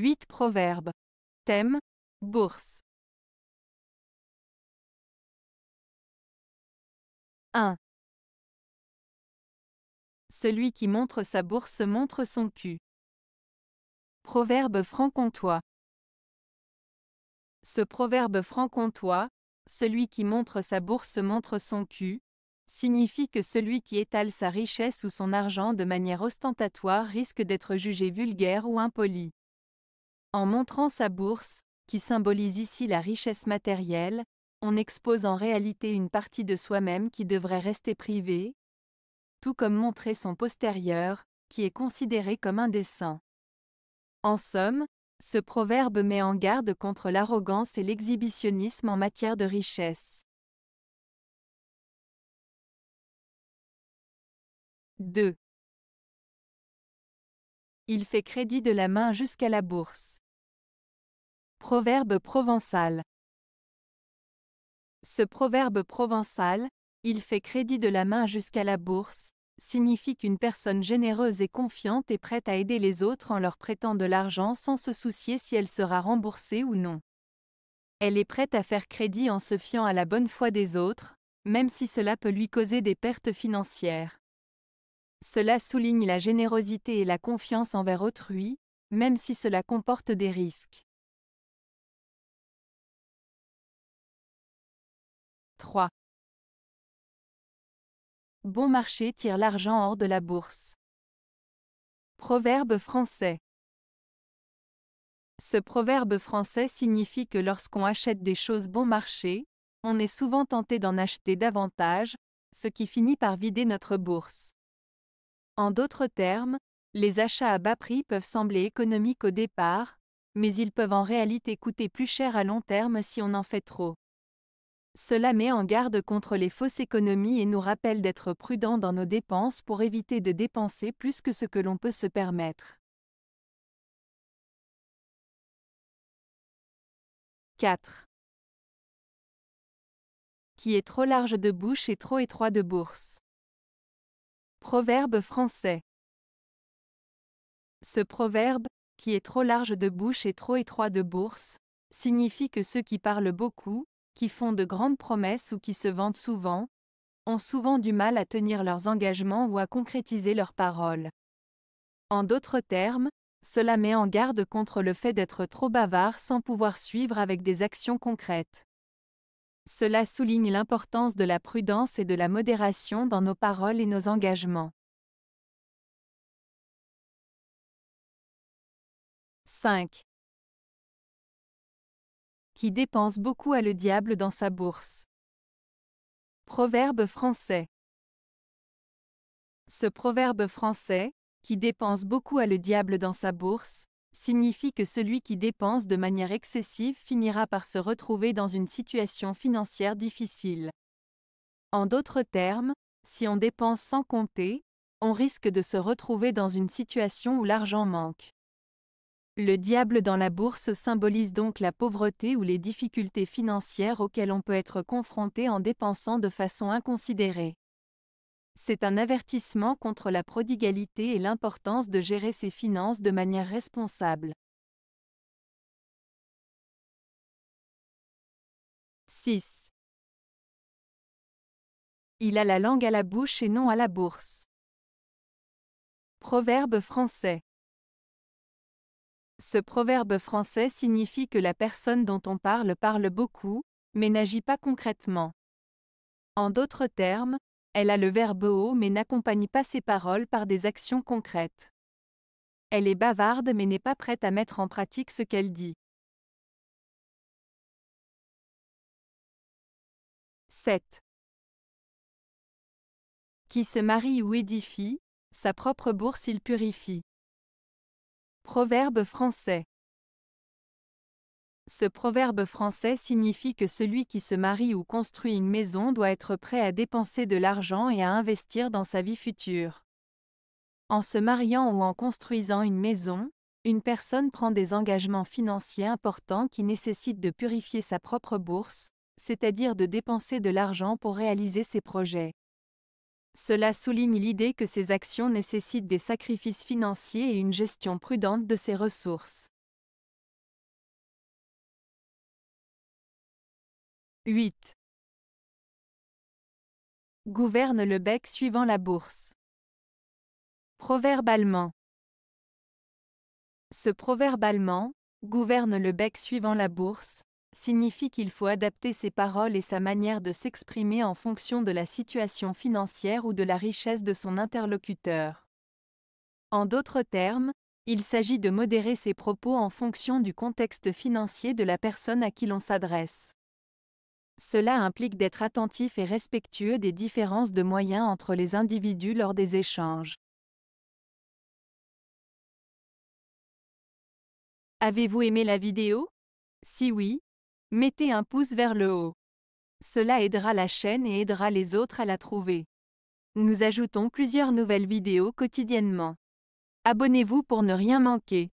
8 proverbes. Thème Bourse. 1. Celui qui montre sa bourse montre son cul. Proverbe franc-comtois. Ce proverbe franc-comtois, celui qui montre sa bourse montre son cul, signifie que celui qui étale sa richesse ou son argent de manière ostentatoire risque d'être jugé vulgaire ou impoli. En montrant sa bourse, qui symbolise ici la richesse matérielle, on expose en réalité une partie de soi-même qui devrait rester privée, tout comme montrer son postérieur, qui est considéré comme indécent. En somme, ce proverbe met en garde contre l'arrogance et l'exhibitionnisme en matière de richesse. 2. Il fait crédit de la main jusqu'à la bourse. Proverbe provençal. Ce proverbe provençal, il fait crédit de la main jusqu'à la bourse, signifie qu'une personne généreuse et confiante est prête à aider les autres en leur prêtant de l'argent sans se soucier si elle sera remboursée ou non. Elle est prête à faire crédit en se fiant à la bonne foi des autres, même si cela peut lui causer des pertes financières. Cela souligne la générosité et la confiance envers autrui, même si cela comporte des risques. 3. Bon marché tire l'argent hors de la bourse. Proverbe français. Ce proverbe français signifie que lorsqu'on achète des choses bon marché, on est souvent tenté d'en acheter davantage, ce qui finit par vider notre bourse. En d'autres termes, les achats à bas prix peuvent sembler économiques au départ, mais ils peuvent en réalité coûter plus cher à long terme si on en fait trop. Cela met en garde contre les fausses économies et nous rappelle d'être prudent dans nos dépenses pour éviter de dépenser plus que ce que l'on peut se permettre. 4. Qui est trop large de bouche et trop étroit de bourse. Proverbe français. Ce proverbe, qui est trop large de bouche et trop étroit de bourse, signifie que ceux qui parlent beaucoup, qui font de grandes promesses ou qui se vantent souvent, ont souvent du mal à tenir leurs engagements ou à concrétiser leurs paroles. En d'autres termes, cela met en garde contre le fait d'être trop bavard sans pouvoir suivre avec des actions concrètes. Cela souligne l'importance de la prudence et de la modération dans nos paroles et nos engagements. 5. Qui dépense beaucoup à le diable dans sa bourse. Proverbe français. Ce proverbe français, qui dépense beaucoup à le diable dans sa bourse, signifie que celui qui dépense de manière excessive finira par se retrouver dans une situation financière difficile. En d'autres termes, si on dépense sans compter, on risque de se retrouver dans une situation où l'argent manque. Le diable dans la bourse symbolise donc la pauvreté ou les difficultés financières auxquelles on peut être confronté en dépensant de façon inconsidérée. C'est un avertissement contre la prodigalité et l'importance de gérer ses finances de manière responsable. 6. Il a la langue à la bouche et non à la bourse. Proverbe français. Ce proverbe français signifie que la personne dont on parle parle beaucoup, mais n'agit pas concrètement. En d'autres termes, elle a le verbe haut mais n'accompagne pas ses paroles par des actions concrètes. Elle est bavarde mais n'est pas prête à mettre en pratique ce qu'elle dit. 7. Qui se marie ou édifie, sa propre bourse il purifie. Proverbe français. Ce proverbe français signifie que celui qui se marie ou construit une maison doit être prêt à dépenser de l'argent et à investir dans sa vie future. En se mariant ou en construisant une maison, une personne prend des engagements financiers importants qui nécessitent de purifier sa propre bourse, c'est-à-dire de dépenser de l'argent pour réaliser ses projets. Cela souligne l'idée que ces actions nécessitent des sacrifices financiers et une gestion prudente de ses ressources. 8. Gouverne le bec suivant la bourse. Proverbe allemand. Ce proverbe allemand, gouverne le bec suivant la bourse, signifie qu'il faut adapter ses paroles et sa manière de s'exprimer en fonction de la situation financière ou de la richesse de son interlocuteur. En d'autres termes, il s'agit de modérer ses propos en fonction du contexte financier de la personne à qui l'on s'adresse. Cela implique d'être attentif et respectueux des différences de moyens entre les individus lors des échanges. Avez-vous aimé la vidéo Si oui, mettez un pouce vers le haut. Cela aidera la chaîne et aidera les autres à la trouver. Nous ajoutons plusieurs nouvelles vidéos quotidiennement. Abonnez-vous pour ne rien manquer.